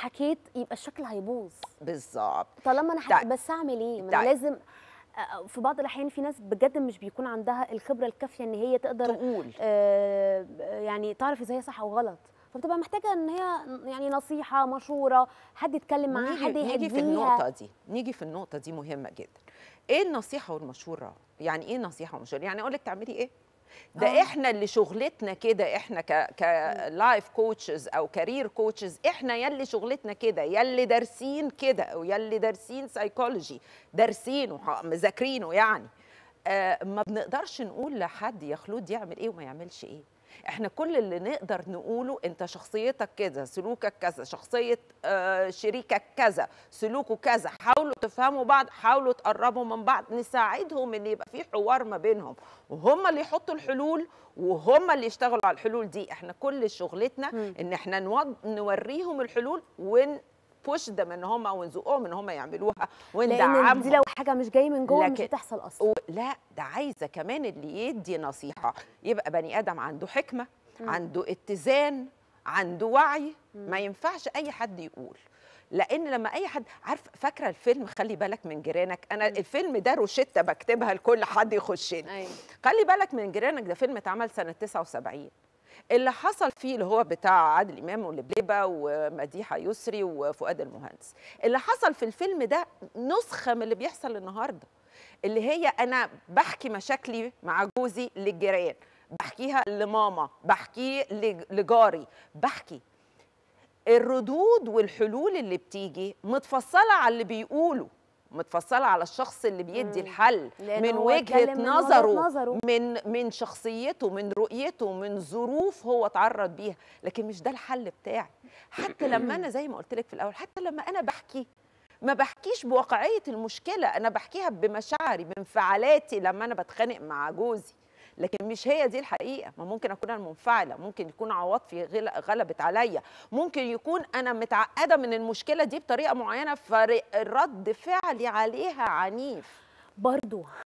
حكيت يبقى الشكل هيبوظ بالظبط طالما انا حكيت بس اعمل ايه؟ ما لازم آه، آه، في بعض الاحيان في ناس بجد مش بيكون عندها الخبره الكافيه ان هي تقدر تقول آه،, آه يعني تعرف اذا هي صح او غلط فبتبقى محتاجه ان هي يعني نصيحه مشوره حد يتكلم معاها حد يهديها نيجي في النقطه دي نيجي في النقطه دي مهمه جدا ايه النصيحه والمشوره يعني ايه نصيحه ومشوره يعني اقول لك تعملي ايه ده أوه. احنا اللي شغلتنا كده احنا ك كلايف كوتشز او كارير كوتشز احنا يلي شغلتنا كده يلي دارسين كده او يلي دارسين سايكولوجي دارسينه مذاكرينه يعني آه ما بنقدرش نقول لحد يا خلود يعمل ايه وما يعملش ايه احنا كل اللي نقدر نقوله انت شخصيتك كذا سلوكك كذا شخصيه آه شريكك كذا سلوكه كذا تفهموا بعض حاولوا تقربوا من بعض نساعدهم ان يبقى في حوار ما بينهم وهم اللي يحطوا الحلول وهم اللي يشتغلوا على الحلول دي احنا كل شغلتنا ان احنا نوريهم الحلول ون بوش ده من هم ونزقهم ان هم يعملوها وندعمهم لان دي لو حاجه مش جايه من جوه مش هتحصل اصلا و... لا ده عايزه كمان اللي يدي نصيحه يبقى بني ادم عنده حكمه م. عنده اتزان عنده وعي ما ينفعش اي حد يقول لان لما اي حد عارف فاكره الفيلم خلي بالك من جيرانك انا م. الفيلم ده روشته بكتبها لكل حد يخشني أيوة. خلي بالك من جيرانك ده فيلم اتعمل سنه 79 اللي حصل فيه اللي هو بتاع عادل امام ولبلبه ومديحه يسري وفؤاد المهندس اللي حصل في الفيلم ده نسخه من اللي بيحصل النهارده اللي هي انا بحكي مشاكلي مع جوزي للجيران بحكيها لماما بحكي لجاري بحكي الردود والحلول اللي بتيجي متفصله على اللي بيقوله متفصله على الشخص اللي بيدي الحل من وجهه من نظره, نظره من من شخصيته من رؤيته من ظروف هو اتعرض بيها لكن مش ده الحل بتاعي حتى لما انا زي ما قلت لك في الاول حتى لما انا بحكي ما بحكيش بواقعيه المشكله انا بحكيها بمشاعري بانفعالاتي لما انا بتخانق مع جوزي لكن مش هي دي الحقيقه ما ممكن اكون انا منفعله ممكن يكون عواطفي غلبت عليا ممكن يكون انا متعقده من المشكله دي بطريقه معينه فرد فعلي عليها عنيف برضو